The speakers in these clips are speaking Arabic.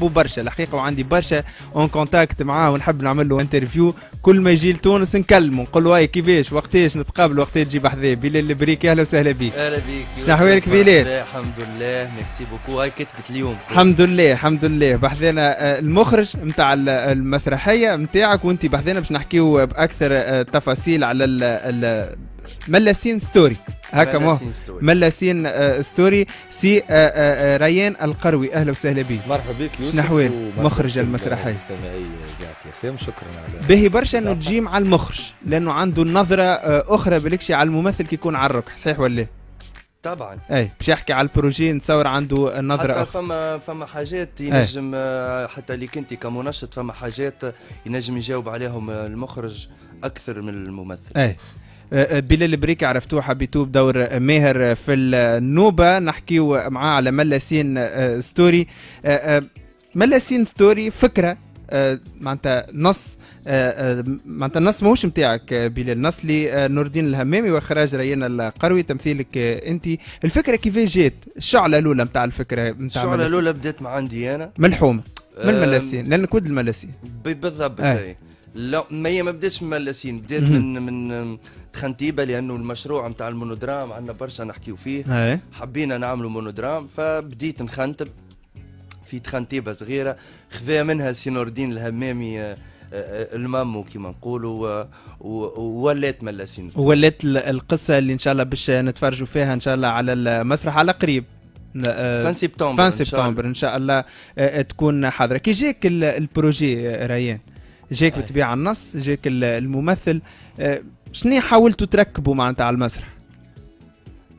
نحبه برشا الحقيقه وعندي برشا اون كونتاكت معاه ونحب نعمل له انترفيو كل ما يجي لتونس نكلمه نقول له كيفاش وقتاش نتقابل وقتاش تجي بحذاه بلال البريك اهلا وسهلا بك اهلا بك شنو احوالك بلال؟ الحمد لله ميرسي بوكو هاي كتبت اليوم الحمد لله الحمد لله بحذانا آه، المخرج نتاع المسرحيه نتاعك وانت بحذانا باش نحكيو باكثر آه، تفاصيل على ملاسين ستوري هكا مو ملاسين آه، ستوري سي آآ آه، آآ آه، ريان القروي اهلا وسهلا بك مرحبا بك يوسف شنحوال مخرج المسرحيه شكرا على باهي برشا انه تجي مع المخرج لانه عنده نظره اخرى بالكشي على الممثل كي يكون على الركح صحيح ولا طبعا اي باش يحكي على البروجي نتصور عنده نظره حتى أخرى. فما فما حاجات إيه. ينجم أي. حتى اللي كنت كمنشط فما حاجات ينجم يجاوب عليهم المخرج اكثر من الممثل اي بلال بريكي عرفتوه حبيتوه بدور ماهر في النوبه نحكيو معاه على ملاسين آه، ستوري آه، آه، ملاسين ستوري فكره معناتها نص معناتها النص ماهوش نتاعك بلال نص لنور الدين الهمامي واخراج ريان القروي تمثيلك انت الفكره كيفاش جات الشعله الاولى نتاع الفكره نتاع الشعله الاولى بدات مع عندي انا ملحومه من الملاسين لان كود الملاسين بالضبط لا ما هي ما بداتش من ملاسين بدات من من تخنتيبه لانه المشروع نتاع المونودرام عندنا برشا نحكيو فيه إيه. حبينا نعملوا مونودرام فبديت نخنتب في تخنتيبه صغيره خذا منها نور الدين الهمامي آه، آه، المامو كيما نقولوا وولات ملاسين ولات القصه اللي ان شاء الله باش نتفرجوا فيها ان شاء الله على المسرح على قريب آه، فان سبتمبر فان سبتمبر ان شاء الله تكون حاضره كي جاك البروجي ريان جاك بطبيعه النص جاك الممثل آه، شنو حاولتوا تركبوا معناتها على المسرح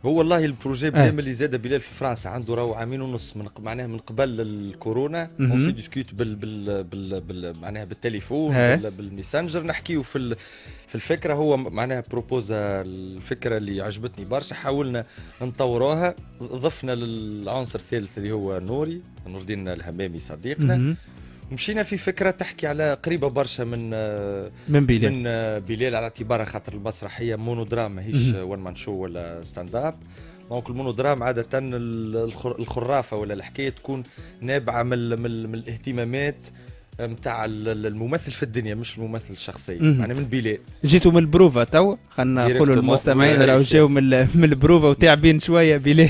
هو والله البروجي بدا آه. ملي زاد بلال في فرنسا عنده راهو عامين ونص من معناها من قبل الكورونا اون سي ديسكوت بال بال بال, بال معناها بالتليفون آه. بال بالميسنجر نحكيو في ال في الفكره هو معناها بروبوز الفكره اللي عجبتني برشا حاولنا نطوروها ضفنا للعنصر الثالث اللي هو نوري نور الدين الهمامي صديقنا مم. مشينا في فكره تحكي على قريبه برشا من آه، من بلال من آه، بلال على اعتبارها خاطر المسرحيه مونودرام ماهيش ون مان شو ولا ستاند اب دونك المونودرام عاده الخرافه ولا الحكايه تكون نابعه من, من الاهتمامات نتاع الممثل في الدنيا مش الممثل الشخصي انا من بلاد جيتوا من البروفا تو خلينا نقولوا المستمعين راهو جاو من من البروفا وتعبين شويه بلال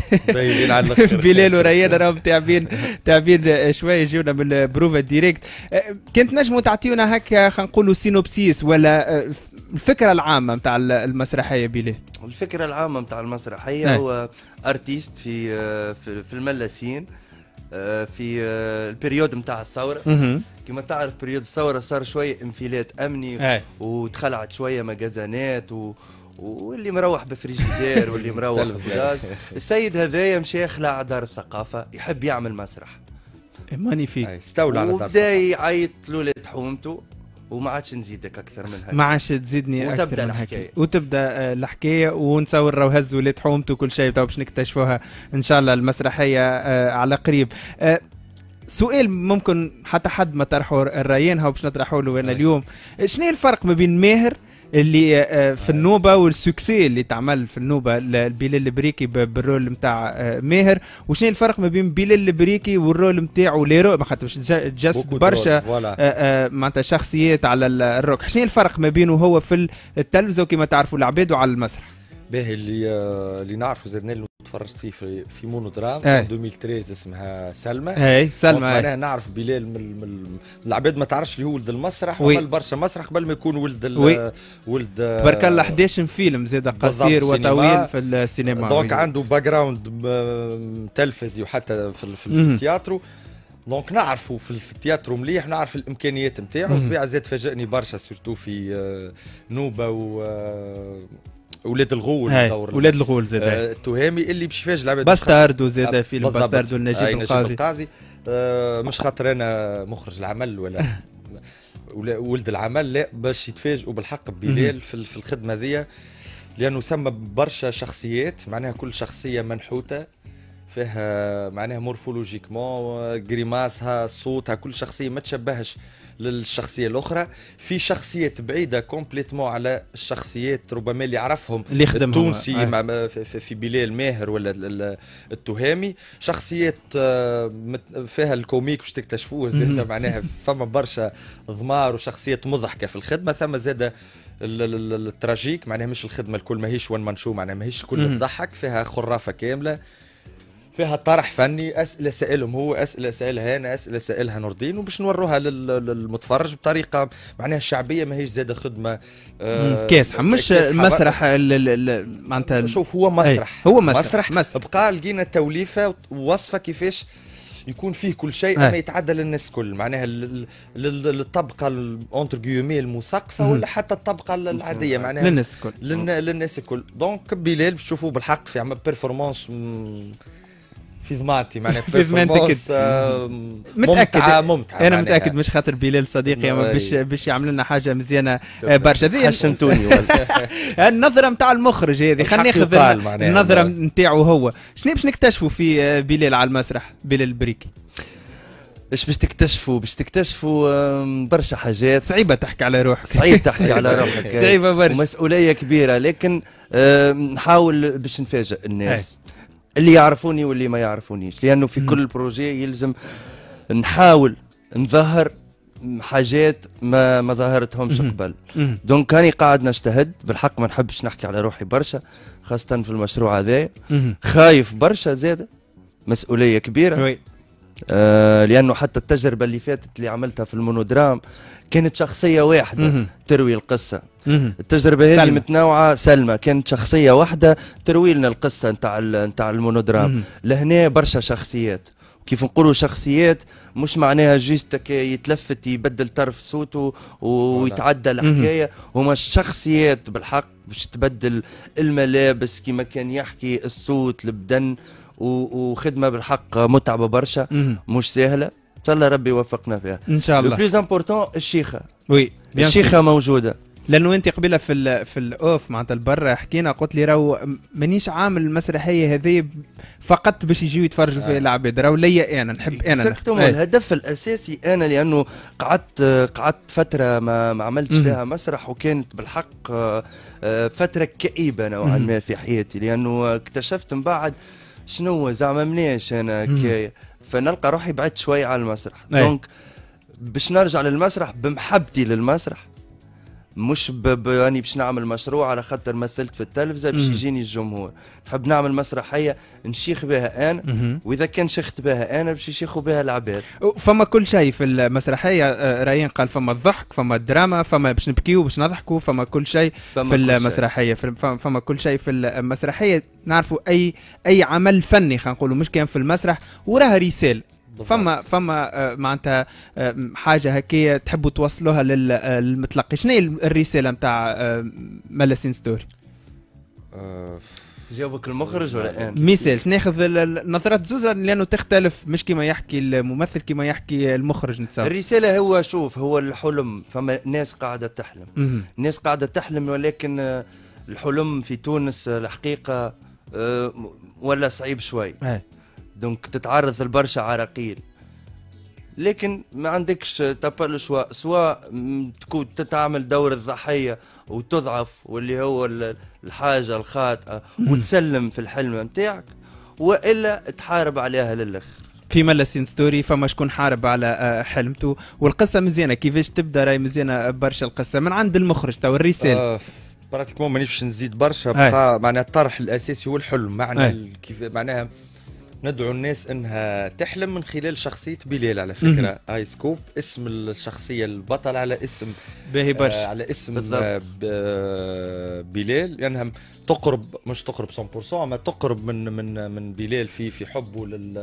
بلال وريان راهم تعبين تعبين شويه جيونا من البروفا ديريكت كنت نجموا تعطيونا هكا خلينا نقولوا سينوبسيس ولا أه، الفكره العامه نتاع المسرحيه بلال الفكره العامه نتاع المسرحيه إيه. هو ارتيست أه، في, في الملاسين آه، في آه، البريود نتاع الثوره كما تعرف بريود الثوره صار شويه انفلات امني وتخلعت شويه مجازانات و... واللي مروح بفريجيدير واللي مروح بغاز السيد هذايا مشى خلع دار الثقافه يحب يعمل مسرح مانيفيك استولى على دار الثقافه وبدا يعيط لولاد حومته وما عادش نزيدك اكثر من هيك ما عادش تزيدني اكثر وتبدا من الحكايه وتبدا آه، الحكايه ونصور راه هز ولاد حومته وكل شيء باش نكتشفوها ان شاء الله المسرحيه آه، على قريب آه، سؤال ممكن حتى حد ما طرحه الريان هاو باش نطرحه له انا طيب. اليوم شنو الفرق ما بين ماهر اللي آه، في النوبه والسوكسي اللي تعمل في النوبه لبلال البريكي بالرول نتاع آه، ماهر وشنو الفرق ما بين بلال البريكي والرول نتاعو لي رو خاطر باش تجسد برشا آه، معناتها شخصيات على الروك شنو الفرق ما بينه هو في التلفزه كما تعرفوا العباد وعلى المسرح باهي اللي اللي نعرفه زدنا تفرجت فيه في, في مونودرام 2013 إيه. اسمها سلمى اي سلمى معناها إيه. نعرف بلال من, من العباد ما تعرفش اللي هو ولد المسرح وي. وعمل برشا مسرح قبل ما يكون ولد ال ولد تبارك الله 11 فيلم زاد قصير وطويل في السينما دونك عنده باك جراوند تلفزي وحتى في, في التياترو دونك نعرفوا في التياترو مليح نعرف الامكانيات نتاعو بالطبيعه زاد فاجئني برشا سورتو في آه، نوبه و آه، اولاد الغول دور اولاد الغول زاد آه التهامي اللي يفاجئ العباد باستاردو زاد آه، فيلم باستاردو النجيب آه، القاضي القاضي آه مش خاطر انا مخرج العمل ولا ولد العمل لا باش يتفاجئوا بالحق بليل في الخدمه ذي لانه ثم برشا شخصيات معناها كل شخصيه منحوته فيها معناها مورفولوجيكمون آه، غريماسها صوتها كل شخصيه ما تشبهش للشخصيه الاخرى في شخصيات بعيده كومبليتمون على الشخصيات ربما اللي يعرفهم اللي التونسي آه. مع في بلال ماهر ولا التهامي شخصيات آه، فيها الكوميك باش تكتشفوه زاد معناها فما برشا ضمار وشخصيات مضحكه في الخدمه ثم زاد التراجيك معناها مش الخدمه الكل ماهيش وان مانشو معناها ماهيش كل تضحك فيها خرافه كامله فيها طرح فني اسئله سالهم هو اسئله سالها انا اسئله سالها نور الدين وباش نوروها للمتفرج بطريقه معناها الشعبيه ماهيش زاده خدمه آه كاسحه مش المسرح معناتها شوف هو مسرح إيه، هو مسرح, مسرح, مسرح. بقى لقينا توليفه ووصفه كيفاش يكون فيه كل شيء إيه. اما يتعدى للناس الكل معناها للطبقه اونتر جيومي المثقفه ولا حتى الطبقه العاديه معناها للناس الكل للناس الكل دونك بلال تشوفوه بالحق في عمل بيرفورمانس في زمانتي معناها في زمانتك آه، متاكد ممتعه انا متاكد مش خاطر بلال صديقي باش باش يعمل لنا حاجه مزيانه آه، برشا هذه حشمتوني النظره نتاع المخرج هذه خلينا ناخذ النظره نتاعو هو شنو باش نكتشفوا في آه، بلال على المسرح بلال البريكي ايش باش تكتشفوا باش تكتشفوا برشا حاجات صعيبه تحكي على روحك صعيب تحكي على روحك صعيبه برشا ومسؤوليه كبيره لكن نحاول باش نفاجئ الناس اللي يعرفوني واللي ما يعرفونيش لانه في م. كل بروجي يلزم نحاول نظهر حاجات ما ما ظهرتهمش قبل دونك كاني قاعد نجتهد بالحق ما نحبش نحكي على روحي برشا خاصه في المشروع هذا خايف برشا زاده مسؤوليه كبيره آه، لانه حتى التجربه اللي فاتت اللي عملتها في المونودرام كانت شخصيه واحده مم. تروي القصه مم. التجربه هذه متنوعه سلمى كانت شخصيه واحده تروي لنا القصه نتاع نتاع المونودرام لهنا برشا شخصيات كيف نقولوا شخصيات مش معناها جيست يتلفت يبدل طرف صوته ويتعدى الحكايه هما الشخصيات بالحق باش تبدل الملابس كما كان يحكي الصوت البدن وخدمه بالحق متعبه برشا مش سهله ان شاء الله ربي يوفقنا فيها ان شاء الله بلوز امبورتون الشيخه وي الشيخه موجوده لانه انت قبيله في الـ في الاوف معناتها البرا حكينا قلت لي راهو مانيش عامل المسرحيه هذه فقط باش يجيو يتفرجوا آه. فيها العباد راهو ليا انا نحب انا نحب. إيه. الهدف الاساسي انا لانه قعدت قعدت فتره ما, ما عملتش فيها مسرح وكانت بالحق آه، آه، فتره كئيبه نوعا ما في حياتي لانه اكتشفت من بعد شنو زعما منيش انا كي فنلقى روحي بعدت شوي على المسرح إيه. دونك باش نرجع للمسرح بمحبتي للمسرح مش راني يعني باش نعمل مشروع على خاطر مثلت في التلفزه باش يجيني الجمهور نحب نعمل مسرحيه نشيخ بها انا واذا كان شيخت بها انا باش يشيخوا بها العباد فما كل شيء في المسرحيه آه، رايان قال فما الضحك فما الدراما فما باش نبكيو باش نضحكوا فما كل شيء في كل المسرحيه شيء. فما كل شيء في المسرحيه نعرفوا اي اي عمل فني خلينا نقولوا مش كان في المسرح وراه رساله فما فما آه، معناتها آه، حاجه هكايا تحبوا توصلوها للمتلقي آه، شنو هي الرساله نتاع ملاسين ستوري؟ جاوبك المخرج ولا انت؟ مثال ناخذ نظرات زوزة لانه تختلف مش كما يحكي الممثل كما يحكي المخرج نتصور الرساله هو شوف هو الحلم فما ناس قاعده تحلم ناس قاعده تحلم ولكن الحلم في تونس الحقيقه ولا صعيب شوي هي. إيه. دونك تتعرض لبرشا عراقيل لكن ما عندكش تابل سوا سوا تكون تتعمل دور الضحيه وتضعف واللي هو الحاجه الخاطئه وتسلم في الحلم نتاعك والا تحارب عليها للاخر في ملاسين ستوري فما شكون حارب على آه، حلمته والقصه مزيانه كيفاش تبدا راي مزيانه آه، برشا القصه من عند المخرج تو الرساله آه براتيكمون مانيش نزيد برشا بقى معناها الطرح الاساسي هو الحلم معنى كيف معناها ندعو الناس انها تحلم من خلال شخصيه بلال على فكره اي سكوب اسم الشخصيه البطل على اسم باهي برش آه على اسم آه، بلال آه، لانها يعني تقرب مش تقرب 100% اما تقرب من من من بلال في في حبه لل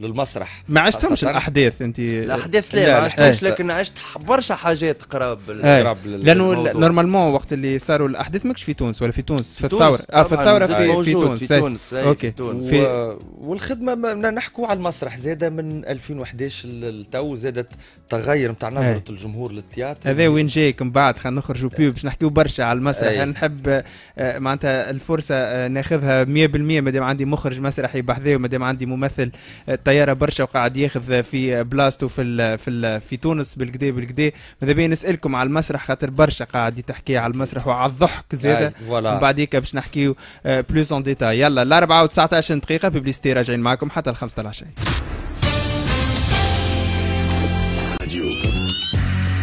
للمسرح ما عشتهمش الاحداث انت الاحداث لا ما عشتهمش لكن عشت برشا حاجات قراب قراب لانه نورمالمون وقت اللي صاروا الاحداث ماكش في تونس ولا في تونس في الثوره آه، في الثوره في, في تونس في تونس اوكي في والخدمه نحكوا على المسرح زاده من 2011 لتو زادت تغير نتاع نظره الجمهور للتياتر هذا وين جايك من بعد خلينا نخرجوا بيو باش نحكيوا برشا على المسرح انا نحب آه، معناتها الفرصه آه، ناخذها 100% مادام عندي مخرج مسرحي بحذاه ومادام عندي ممثل الطياره برشا وقاعد ياخذ في بلاستو في ال في ال في تونس بالكدا بالكدا ماذا بيا نسالكم على المسرح خاطر برشا قاعد تحكي على المسرح وعلى الضحك زاده ومن بعديك باش نحكيو بلوس اون ديتاي يلا الاربعه و19 دقيقه بيبليستي راجعين معكم حتى ال 15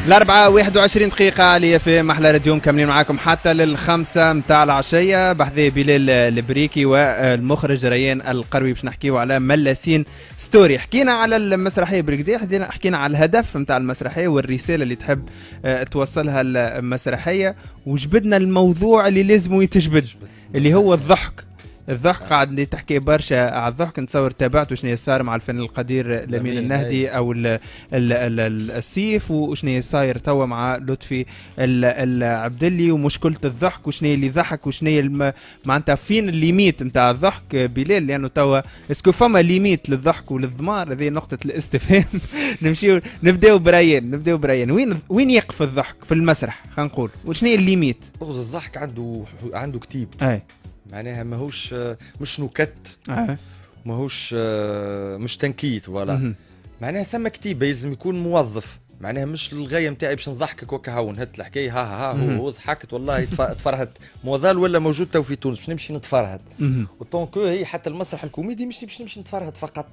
الأربعة 21 دقيقة لي في محلى راديو مكملين معاكم حتى للخمسة متاع العشية بحذايا بلال البريكي والمخرج ريان القروي باش نحكيو على ملاسين ستوري حكينا على المسرحية بالكدي حكينا على الهدف متاع المسرحية والرسالة اللي تحب آه، توصلها المسرحية وجبدنا الموضوع اللي لازم يتجبد اللي هو الضحك الضحك قاعد آه. اللي تحكي برشا على الضحك نتصور تابعته شنو صار مع الفنان القدير لمين النهدي او الـ الـ الـ السيف وشنو صاير توا مع لطفي العبدلي ومشكله الضحك وشنو اللي ضحك وشنو معناتها فين الليميت نتاع الضحك بلال لانه توا اسكو فما ليميت للضحك وللضمار هذه نقطه الاستفهام نمشيو نبداو بريان نبداو بريان وين وين يقف الضحك في المسرح خلينا نقول وشنو الليميت؟ الضحك عنده عنده كتيب معناها ماهوش مش نكت ماهوش مش تنكيت ولا معناها ثم كتيبه يلزم يكون موظف معناها مش الغايه نتاعي باش نضحكك وكا هاون هات الحكايه ها ها ها هو ضحكت والله تفرهد موظال ولا موجود تو في تونس باش نمشي نتفرهد وطونكو هي حتى المسرح الكوميدي مش باش نمشي نتفرهد فقط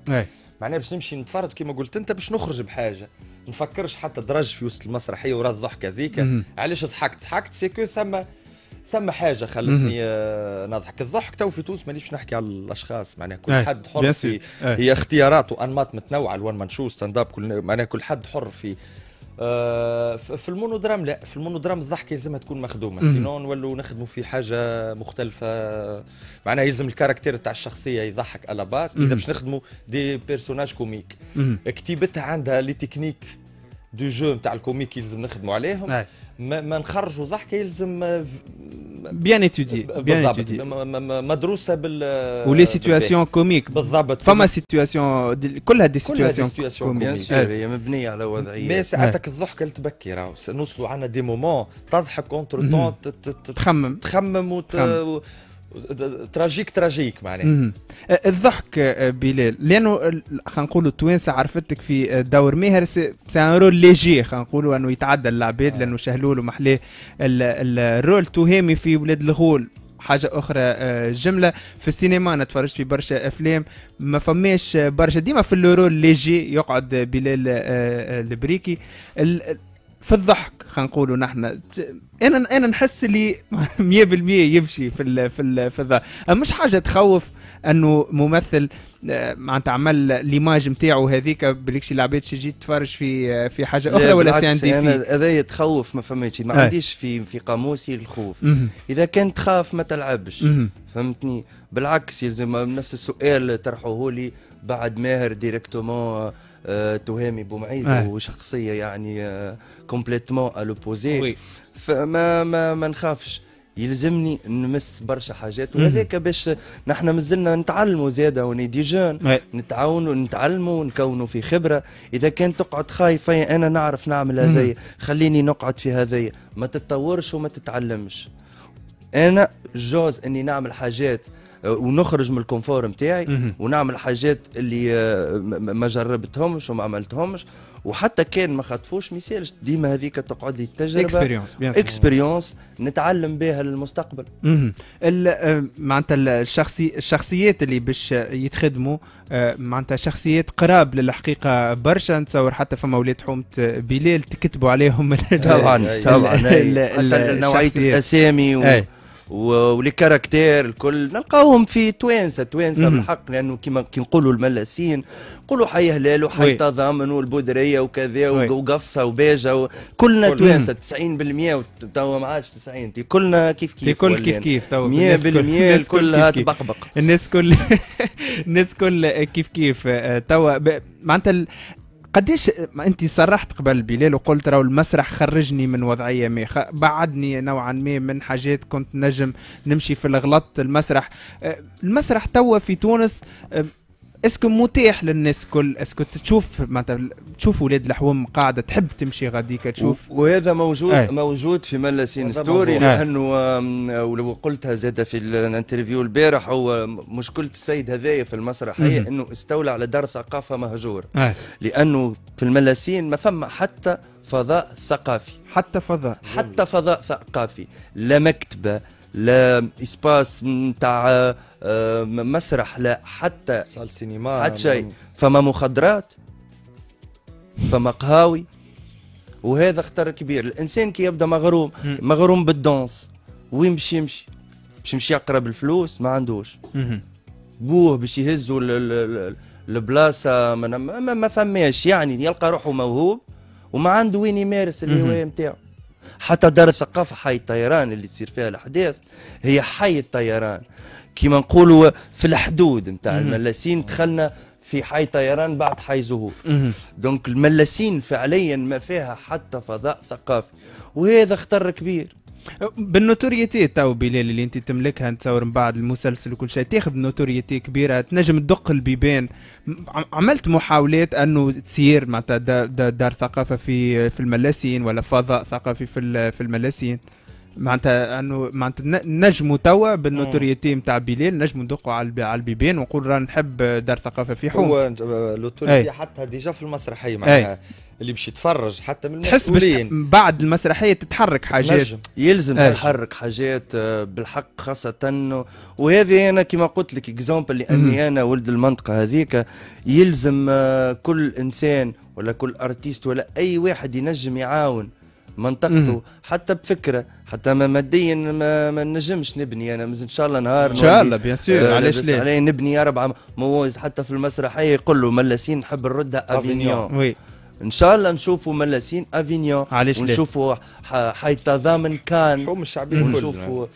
معناها باش نمشي نتفرهد كما قلت انت باش نخرج بحاجه ما نفكرش حتى درج في وسط المسرحيه ورا الضحكه هذيك علاش ضحكت ضحكت سيكو ثم ثم حاجه خلتني آه، نضحك الضحك تو في تونس مانيش نحكي على الاشخاص معناها كل حد حر في هي اختيارات وانماط متنوعه الون مان شو ستاند اب كل معناها كل حد حر في آه، في المونودرام لا في المونودرام الضحكه يلزمها تكون مخدومه سينو نولوا نخدموا في حاجه مختلفه معناها يلزم الكاركتير تاع الشخصيه يضحك على باس اذا باش نخدموا دي بيرسوناج كوميك كتيبتها عندها لي تكنيك دو جو نتاع الكوميك يلزم نخدموا عليهم أي. ما, ما نخرجوا ضحكه يلزم بيان اتودي بيان اتودي مدروسه بال ولي سيتياسيون كوميك بالضبط فما سيتياسيون كلها دي سيتياسيون كوميك بيان سور هي مبنيه على وضعيه مي ساعتك الضحكه لتبكي راهو نوصلوا عندنا دي مومون تضحك اونتر mm-hmm. تون تخمم تخمم تراجيك تراجيك معناها أه، الضحك أه، بلال لانه أه، خلينا نقولوا التوانسه عرفتك في دور ماهر سي ان رول ليجي خلينا نقولوا انه يتعدى العباد لانه شهلول ومحلاه الرول تهامي في ولاد الغول حاجة أخرى جملة في السينما أنا تفرجت في برشا أفلام ما فماش برشا ديما في الرول ليجي يقعد بلال البريكي في الضحك خلينا نقولوا نحن انا انا نحس اللي 100% يمشي في الـ في الـ في الضحك مش حاجه تخوف انه ممثل آه، معناتها عمل ليماج نتاعو هذيك بليكش العباد تجي تتفرج في آه، في حاجه اخرى ولا سي ان دي انا يعني هذا تخوف ما فماش ما إيه. عنديش في في قاموسي الخوف مم. اذا كنت تخاف ما تلعبش مم. فهمتني بالعكس يلزم نفس السؤال طرحوه لي بعد ماهر ديريكتومون آه، تهامي بومعيد آه. وشخصيه يعني كومبليتمون آه، الوبوزي فما ما, ما نخافش يلزمني نمس برشا حاجات وهذاك باش نحن مازلنا نتعلموا زياده وني دي جون نتعاونوا نتعلموا ونكونوا في خبره اذا كان تقعد خايف انا نعرف نعمل هذايا خليني نقعد في هذايا ما تتطورش وما تتعلمش انا جوز اني نعمل حاجات آه، ونخرج من الكونفور نتاعي ونعمل حاجات اللي آه، ما جربتهمش وما عملتهمش وحتى كان ما خطفوش ما يسالش ديما هذيك تقعد لي التجربه اكسبيريونس نتعلم بها للمستقبل آه، معناتها الشخصي الشخصيات اللي باش يتخدموا معناتها شخصيات قراب للحقيقه برشا نتصور حتى فما ولاد حومه بلال تكتبوا عليهم طبعا طبعا حتى نوعيه الاسامي و... ولي كاركتير الكل نلقاوهم في توانسه توانسه بالحق لانه كيما كي نقولوا الملاسين نقولوا حي هلال وحي تضامن والبودريه وكذا وقفصه وباجه كلنا توانسه 90% وتوا ما عادش 90 كلنا كيف كيف الكل كيف كيف توا 100% الكل تبقبق الناس كل الناس كل كيف كيف آه، توا معناتها قديش ما انت صرحت قبل بلال وقلت راه المسرح خرجني من وضعيه ما خ... بعدني نوعا ما من حاجات كنت نجم نمشي في الغلط المسرح أه، المسرح توا في تونس أه، اسكو متاح للناس الكل اسكو تشوف معناتها تشوف ولاد الحوم قاعده تحب تمشي غاديك تشوف وهذا موجود أي. موجود في ملاسين ستوري لانه ولو قلتها زاد في الانترفيو البارح هو مشكله السيد هذايا في المسرح هي انه استولى على دار ثقافه مهجور أي. لانه في الملاسين ما فما حتى فضاء ثقافي حتى فضاء حتى فضاء ثقافي لا مكتبه لا اسباس نتاع آه، مسرح لا حتى صال سينما حتى شيء فما مخدرات فما قهاوي وهذا خطر كبير الانسان كي يبدا مغروم مغروم بالدونس وين باش يمشي باش يمشي يقرب الفلوس ما عندوش بوه باش يهزوا البلاصه ما, ما فماش يعني يلقى روحه موهوب وما عنده وين يمارس الهوايه نتاعو حتى دار الثقافه حي الطيران اللي تصير فيها الاحداث هي حي الطيران كيما نقولوا في الحدود نتاع الملاسين دخلنا في حي طيران بعد حي زهور دونك الملاسين فعليا ما فيها حتى فضاء ثقافي وهذا خطر كبير بالنوتوريتي تو بلال اللي انت تملكها نتصور من بعد المسلسل وكل شيء تاخذ نوتوريتي كبيره تنجم تدق البيبان عملت محاولات انه تصير معناتها دا دا دار ثقافه في في الملاسين ولا فضاء ثقافي في في الملاسين معناتها انه معناتها نجموا توا بالنوتوريتي نتاع بلال نجموا ندقوا على البيبان ونقول راه نحب دار ثقافه في حوم هو آه، آه، لوتوريتي حتى ديجا في المسرحيه معناها اللي باش يتفرج حتى من تحس من بعد المسرحيه تتحرك حاجات يلزم آه. تتحرك حاجات آه، بالحق خاصه أنه وهذه انا كما قلت لك اكزامبل لاني انا ولد المنطقه هذيك يلزم آه، كل انسان ولا كل ارتيست ولا اي واحد ينجم يعاون منطقته حتى بفكره حتى ما ماديا ما, ما نجمش نبني انا ان شاء الله نهار ان شاء الله بيان آه، سور علاش لا نبني اربعه مواز حتى في المسرحيه يقول له ملاسين نحب نردها افينيون ان شاء الله نشوفوا ملاسين افينيون ونشوفوا حيتضامن كان الحوم الشعبيه ونشوفوا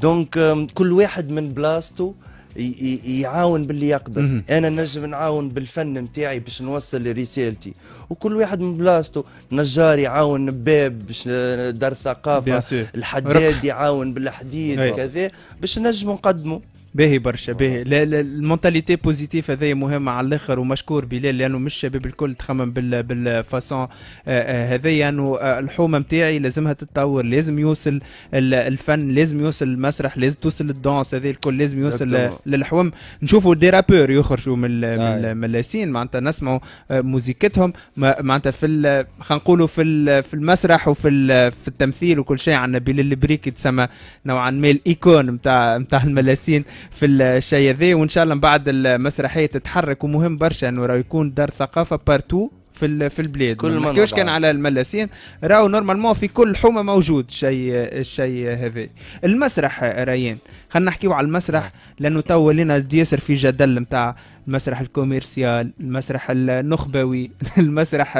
دونك كل واحد من بلاصتو يعاون باللي يقدر انا نجم نعاون بالفن نتاعي باش نوصل رسالتي وكل واحد من بلاصته نجار يعاون باب باش آه، دار ثقافه الحداد يعاون بالحديد وكذا باش نجم نقدمه باهي برشا باهي آه. المونتاليتي بوزيتيف هذايا مهمه على الاخر ومشكور بلال لانه مش الشباب الكل تخمم بالفاسون آه، آه، هذايا يعني، انه الحومه نتاعي لازمها تتطور لازم يوصل الفن لازم يوصل المسرح لازم توصل الدانس هذا الكل لازم يوصل للحوم نشوفوا دي رابور يخرجوا من آه. من معناتها نسمعوا موزيكتهم معناتها في خلينا نقولوا في في المسرح وفي في التمثيل وكل شيء عندنا بلال البريكي تسمى نوعا ما الايكون نتاع نتاع الملاسين في الشيء هذا وان شاء الله من بعد المسرحيه تتحرك ومهم برشا انه راه يكون دار ثقافه بارتو في في البلاد كل ما كيفاش كان على الملاسين راهو نورمالمون في كل حومه موجود الشيء الشيء هذا المسرح ريان خلينا نحكيو على المسرح نعم. لانه تو ولينا ياسر في جدل نتاع المسرح الكوميرسيال المسرح النخبوي المسرح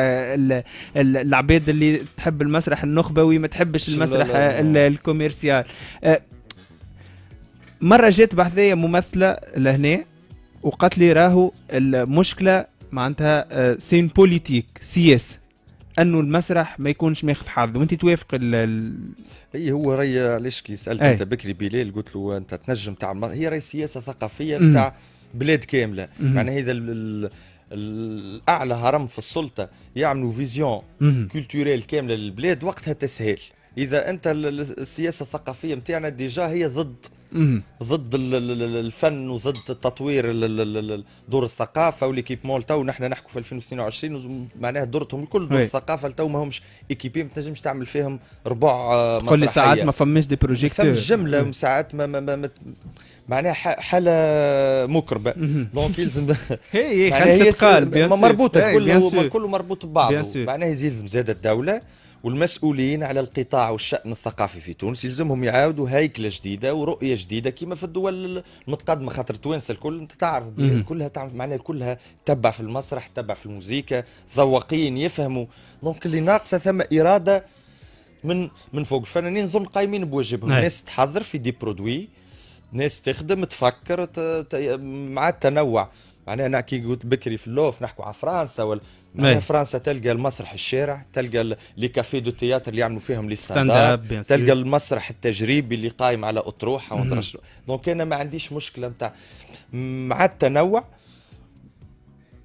العباد اللي تحب المسرح النخبوي ما تحبش المسرح الكوميرسيال أه، مره جات بحذايا ممثله لهنا وقالت لي راهو المشكله معناتها سين بوليتيك سياسه انه المسرح ما يكونش ماخذ حظ وانت توافق ال اي هو راي علاش كي سالت إيه. انت بكري بلال قلت له انت تنجم تعمل هي راي سياسه ثقافيه نتاع بلاد كامله معناها يعني اذا الاعلى هرم في السلطه يعملوا فيزيون كولتوريل كامله للبلاد وقتها تسهيل اذا انت السياسه الثقافيه نتاعنا ديجا هي ضد ضد الفن وضد تطوير دور الثقافه وليكيبمون تو نحن نحكوا في 2022 معناها دورتهم الكل دور الثقافه تو ما همش ايكيبي ما تنجمش تعمل فيهم ربع آه، مسرحيه كل ساعات ما فماش دي بروجيكتور فما جمله ساعات ما, ما, ما, ما معناها حاله مكربه دونك يلزم هي هي مربوطه كله كله مربوط ببعضه معناها يلزم زاد الدوله والمسؤولين على القطاع والشأن الثقافي في تونس يلزمهم يعاودوا هيكلة جديدة ورؤية جديدة كما في الدول المتقدمة خاطر توانسة الكل انت تعرف كلها تعمل معناها كلها تبع في المسرح تبع في الموسيقى ذواقين يفهموا دونك اللي ناقصة ثم إرادة من من فوق الفنانين نظن قايمين بواجبهم نعم. ناس تحضر في دي برودوي ناس تخدم تفكر مع التنوع معناها نحكي قلت بكري في اللوف نحكوا على فرنسا ولا يعني فرنسا تلقى المسرح الشارع تلقى لي كافي دو تياتر اللي يعملوا فيهم لي ستاند تلقى المسرح التجريبي اللي قايم على اطروحه ونترش دونك انا ما عنديش مشكله نتاع مع التنوع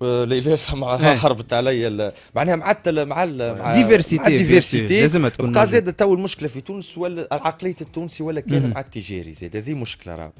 ليلاش مع هربت عليا معناها مع مع الديفيرسيتي ديفيرسيتي ديفيرسيتي لازم تكون زاد تو المشكله في تونس ولا العقليه التونسي ولا كان مع التجاري زاد هذه مشكله راه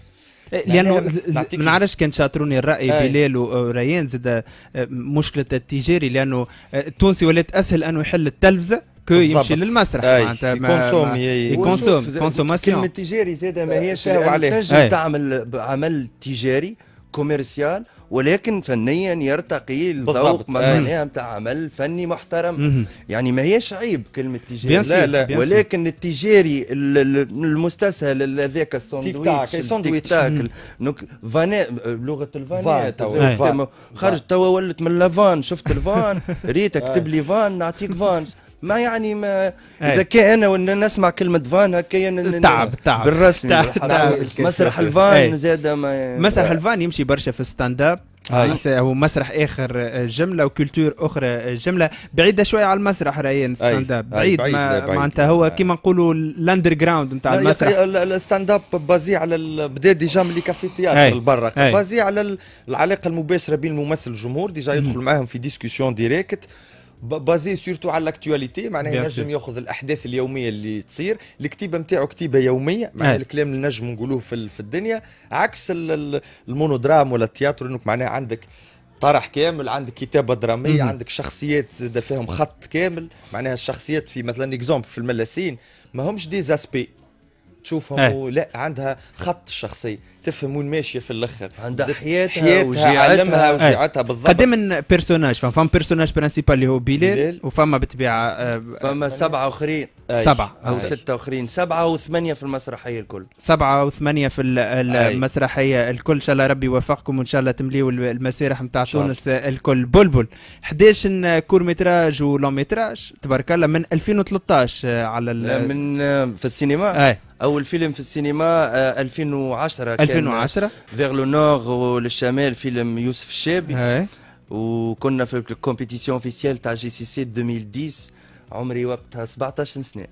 لانه ما نعرفش كان شاطروني الراي بلال وريان زاد آه، مشكله التجاري لانه آه، التونسي ولات اسهل انه يحل التلفزه كو يمشي للمسرح معناتها يكونسوم يكونسوم كلمه تجاري زاد ما هيش تنجم تعمل عمل تجاري كوميرسيال ولكن فنيا يرتقي لذوق معناها نتاع عمل فني محترم مم. يعني ما هيش عيب كلمه تجاري لا لا ولكن التجاري المستسهل هذاك السندويتش السندويتش فانا لغه الفانات خرج توا ولت من لافان شفت الفان ريت اكتب لي فان نعطيك فانس ما يعني ما إيه. اذا كان انا نسمع كلمه فان هكايا تعب تعب بالرسم مسرح إيه. الفان زاد ما مسرح الفان يمشي برشا في ستاند اب آه. يعني هو مسرح اخر آه، جمله وكولتور اخرى آه، جمله بعيده شويه على المسرح راهي ستاند اب بعيد, بعيد معناتها هو كيما نقولوا الاندر جراوند نتاع المسرح الستاند اب بازي على بدا ديجا من لي كافي تياتر برا بازي على العلاقه المباشره بين الممثل والجمهور ديجا يدخل معاهم في ديسكسيون ديريكت بازي سورتو على الاكتواليتي معناها ينجم ياخذ الاحداث اليوميه اللي تصير الكتيبه نتاعو كتيبه يوميه معناها الكلام اللي نجم نقولوه في, في الدنيا عكس المونودرام ولا التياترو انك معناها عندك طرح كامل عندك كتابه دراميه مم. Mm-hmm. عندك شخصيات زاد فيهم خط كامل معناها الشخصيات في مثلا اكزومبل في الملاسين ما همش دي زاسبي تشوفهم لا عندها خط الشخصيه تفهم وين ماشيه في الاخر عندها حياتها, حياتها وجيعتها إيه. وجيعتها بالضبط قدم من بيرسوناج فما بيرسوناج برانسيبال اللي هو بلال, بلال. وفما بالطبيعه آه، فما سبعه اخرين سبعه او سته اخرين سبعه وثمانيه في المسرحيه الكل سبعه وثمانيه في المسرحيه الكل ان شاء الله ربي يوفقكم وان شاء الله تمليوا المسارح نتاع تونس الكل بلبل 11 كور ميتراج ولون ميتراج تبارك الله من 2013 آه، على من آه، في السينما اي اول فيلم في السينما 2010 كان vers le nord le chamel film Youssef Shebi, où on a fait la compétition officielle TAGCC 2010 عمري وقتها 17 سنه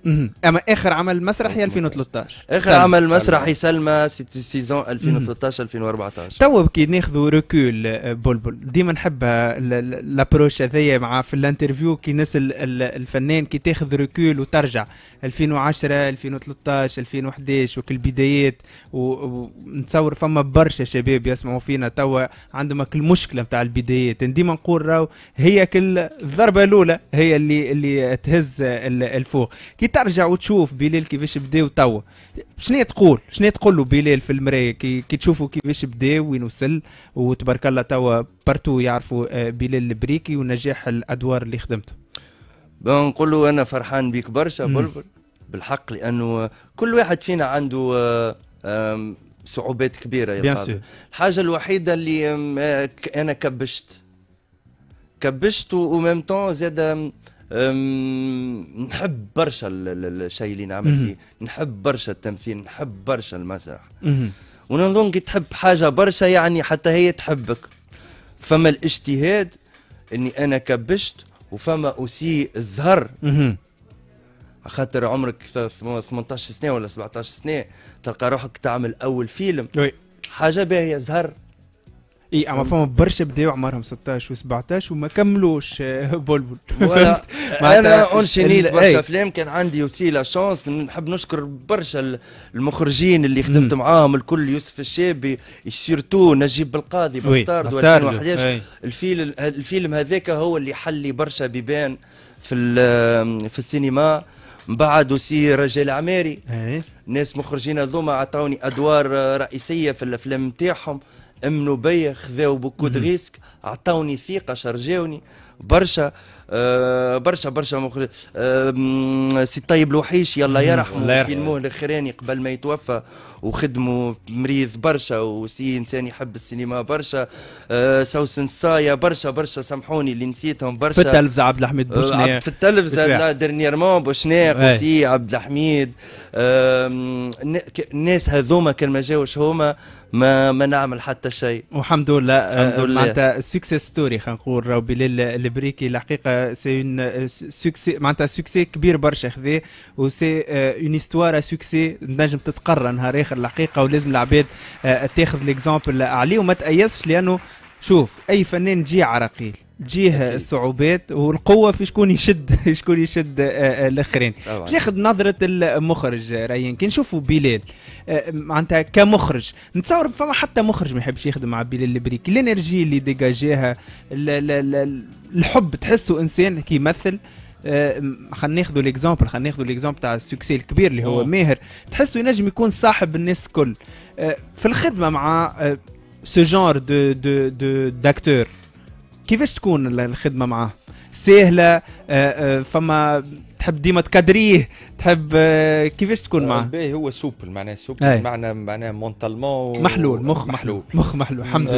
اما اخر عمل مسرحي 2013 اخر سلمة. عمل مسرحي سلمى سيزون 2013 2014 تو بكي ناخذوا آه، ركول بلبل ديما نحب لابروش هذايا مع في الانترفيو كي ناس الفنان كي تاخذ ركول وترجع 2010 2013 2011 وكل البدايات ونتصور فما برشا شباب يسمعوا فينا توا عندهم المشكله نتاع البدايات ديما نقول راهو هي كل الضربه الاولى هي اللي اللي تهز الفوق كي ترجع وتشوف بلال كيفاش بدا توا شنو تقول شنو تقول له بلال في المرايه كي, كي تشوفوا كيفاش بدا وين وصل وتبارك الله توا بارتو يعرفوا آه، بلال البريكي ونجاح الادوار اللي خدمته نقول له انا فرحان بيك برشا بلبل بالحق لانه كل واحد فينا عنده صعوبات كبيره يا الحاجه الوحيده اللي آه، انا كبشت كبشت ومام طون زاد نحب برشا الشيء اللي نعمل فيه نحب برشا التمثيل نحب برشا المسرح ونظن كي تحب حاجه برشا يعني حتى هي تحبك فما الاجتهاد اني انا كبشت وفما اوسي الزهر خاطر عمرك 18 سنه ولا 17 سنه تلقى روحك تعمل اول فيلم حاجه باهيه زهر اي اما فما برشا بداوا عمرهم 16 و17 وما كملوش آه، بلبل انا انشينيت برشا إيه. افلام كان عندي وسي لا شونس نحب نشكر برشا المخرجين اللي خدمت معاهم الكل يوسف الشابي سيرتو نجيب بالقاضي بستارد 2011 إيه. الفيلم الفيلم هذاك هو اللي حل برشا بيبان في في السينما من بعد وسي رجال عماري إيه. ناس مخرجين هذوما عطوني ادوار رئيسيه في الافلام نتاعهم امنوا بيا خذاو بوكو دو ريسك عطاوني ثقه شرجاوني برشا آه برشا برشا مخرج آه سي طيب الوحيش يلا يرحمه الموه الاخراني قبل ما يتوفى وخدمه مريض برشا وسي انسان يحب السينما برشا آه سوسن سايا برشا برشا سامحوني اللي نسيتهم برشا في التلفزه عبد الحميد بوشناق آه، في التلفزه ديرنييرمون بوشناق وسي عبد الحميد الناس هذوما كان ما جاوش هما ما ما نعمل حتى شيء والحمد لله آه، الحمد لله معناتها سكسيس ستوري خلينا نقول راهو بلال البريكي الحقيقه سي اون سكسي معناتها سكسي كبير برشا خذي وسي اون استوار سكسي نجم تتقرى نهار اخر الحقيقه ولازم العباد آه، تاخذ ليكزومبل عليه وما تأيسش لانه شوف اي فنان جي عراقيل تجيه الصعوبات والقوه في شكون يشد شكون يشد آه، آه، الاخرين باش ياخذ نظره المخرج آه، رايين كي نشوفوا بلال معناتها كمخرج نتصور فما حتى مخرج ما يحبش يخدم مع بلال البريك الانرجي اللي ديجاجيها الحب تحسه انسان كيمثل خلينا ناخذوا ليكزامبل خلينا ناخذوا ليكزامبل تاع السوكسي الكبير اللي هو ماهر تحسه ينجم يكون صاحب الناس الكل في الخدمه مع سو جونر دو دو داكتور كيفاش تكون الخدمه معاه سهله آه، آه، فما تحب ديما تكادريه تحب آه، كيفاش تكون معاه باهي هو سوبل معناه سوبل معناه معناه مونتالمون محلول مخ محلول مخ محلول الحمد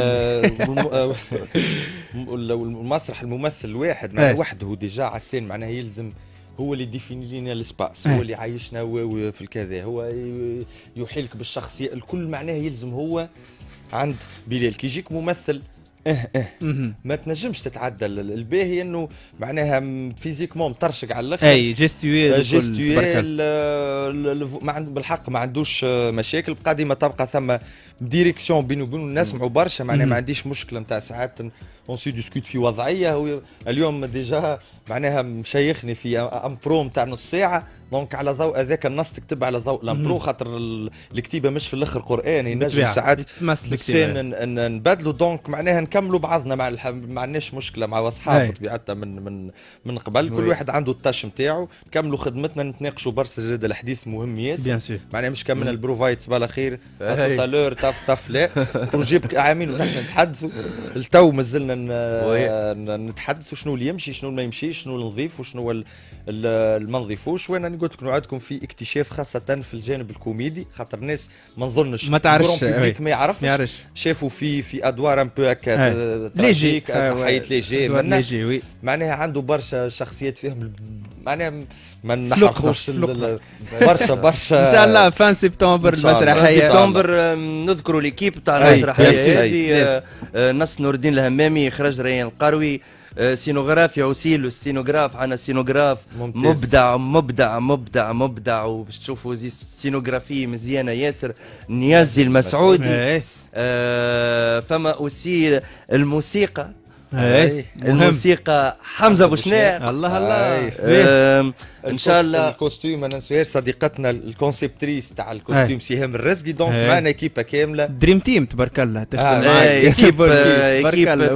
لله المسرح الممثل الواحد معناه وحده ديجا على السين معناه يلزم هو اللي ديفيني لنا السباس هو اللي عايشنا في الكذا هو يحيلك بالشخصيه الكل معناه يلزم هو عند بلال كي يجيك ممثل اه اه ما تنجمش تتعدل الباهي انه معناها فيزيكمون مطرشق على الاخر اي جيستويل آه، جيستويل ما بالحق ما عندوش آه، مشاكل بقى ديما تبقى ثم ديريكسيون بينه وبينه نسمعوا برشا معناها ما عنديش مشكله نتاع ساعات اون سي ديسكوت في وضعيه اليوم ديجا معناها مشيخني في امبرو نتاع نص ساعه دونك على ضوء هذاك النص تكتب على ضوء لامبرو خاطر الكتيبه مش في الاخر قراني نجم ساعات لسان نبدلوا دونك معناها نكملوا بعضنا مع ما عندناش مشكله مع اصحاب بطبيعتنا من من من قبل كل واحد عنده التاش نتاعو نكملوا خدمتنا نتناقشوا برشا زاد الحديث مهم ياسر معناها مش كملنا mm. البروفايت صباح الخير تالور تف تف لا بروجي عامين ونحن نتحدثوا التو مازلنا نتحدثوا شنو اللي يمشي شنو اللي ما يمشيش شنو اللي نضيف وشنو اللي ما نضيفوش وانا قلت لكم نوعدكم في اكتشاف خاصه في الجانب الكوميدي خاطر الناس ما نظنش ما تعرفش إيه، إيه، ما يعرفش يعرفش شافوا في في ادوار ان بو هكا إيه. ليجي صحيه ليجي معناها عنده برشا شخصيات فيهم معناها ما نحرقوش برشا برشا ان شاء الله فان سبتمبر المسرحيه سبتمبر نذكروا ليكيب تاع المسرحيه هذه آه، آه، نص نور الدين الهمامي خرج ريان القروي آه، سينوغرافيا وسيلو السينوغراف عنا سينوغراف مبدع مبدع مبدع مبدع وباش تشوفوا سينوغرافي مزيانه ياسر نيازي المسعودي آه فما اوسي الموسيقى إيه، الموسيقى حمزه بوشناق الله الله إيه. ان شاء الله الكوستيم ما ننساش صديقتنا الكونسيبتريس تاع الكوستيم إيه. سهام الرزقي دونك معنا كيبه كامله دريم تيم تبارك الله تخدم آه اكيب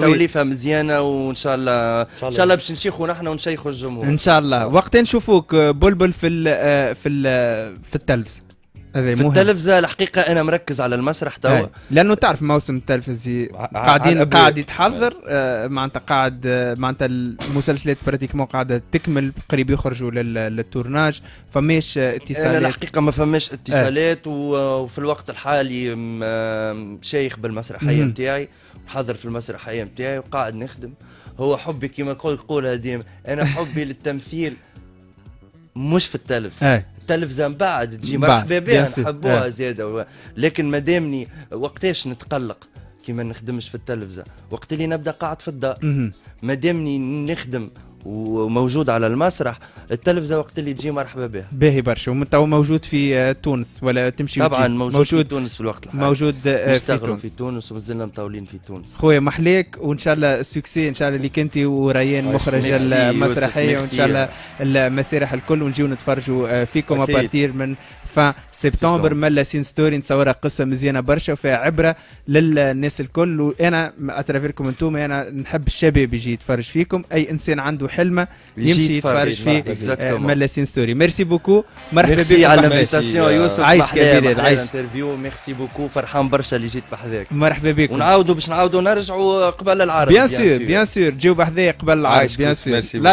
توليفه مزيانه وان شاء الله ان شاء الله باش نشيخوا نحن ونشيخوا الجمهور ان شاء الله وقتين نشوفوك بلبل في آه، في آه، في التلفزه في التلفزه الحقيقه انا مركز على المسرح توا لانه تعرف موسم التلفزي قاعدين قاعد يتحضر آه معناتها قاعد آه، معناتها المسلسلات براتيكمون قاعده تكمل قريب يخرجوا للتورناج فماش اتصالات انا الحقيقه ما فماش آه. اتصالات آه. وفي الوقت الحالي شيخ بالمسرحيه نتاعي حاضر في المسرحيه نتاعي وقاعد نخدم هو حبي كما قلت قولها ديما انا حبي للتمثيل مش في التلفزه التلفزه من بعد تجي مرحبا بها نحبوها و... لكن مادامني وقتاش نتقلق كي ما نخدمش في التلفزه وقت اللي نبدا قاعد في الدار مادامني نخدم وموجود على المسرح التلفزه وقت اللي تجي مرحبا بها باهي برشا ومن موجود في آه، تونس ولا تمشي طبعا موجود, موجود في تونس في الوقت الحالي موجود آه، في تونس في تونس ومازلنا مطولين في تونس خويا محليك وان شاء الله السكسي ان شاء الله ليك انت وريان مخرج المسرحيه وان شاء الله المسارح الكل ونجيو نتفرجوا آه، فيكم ابارتير من فسبتمبر ملا سين ستوري نصورها قصه مزيانه برشا وفيها عبره للناس الكل وانا اترافيركم انتم انا نحب الشباب يجي يتفرج فيكم اي انسان عنده حلمه يمشي يتفرج في آه، ملا سين ستوري ميرسي بوكو مرحبا بكم ميرسي على الانفيتاسيون يوسف عايش كبير عايش انترفيو ميرسي بوكو فرحان برشا اللي جيت بحذاك مرحبا بكم ونعاودوا باش نعاودوا نرجعوا قبل العرض بيان سور بيان سور جيو بحذايا قبل العرض بيان سور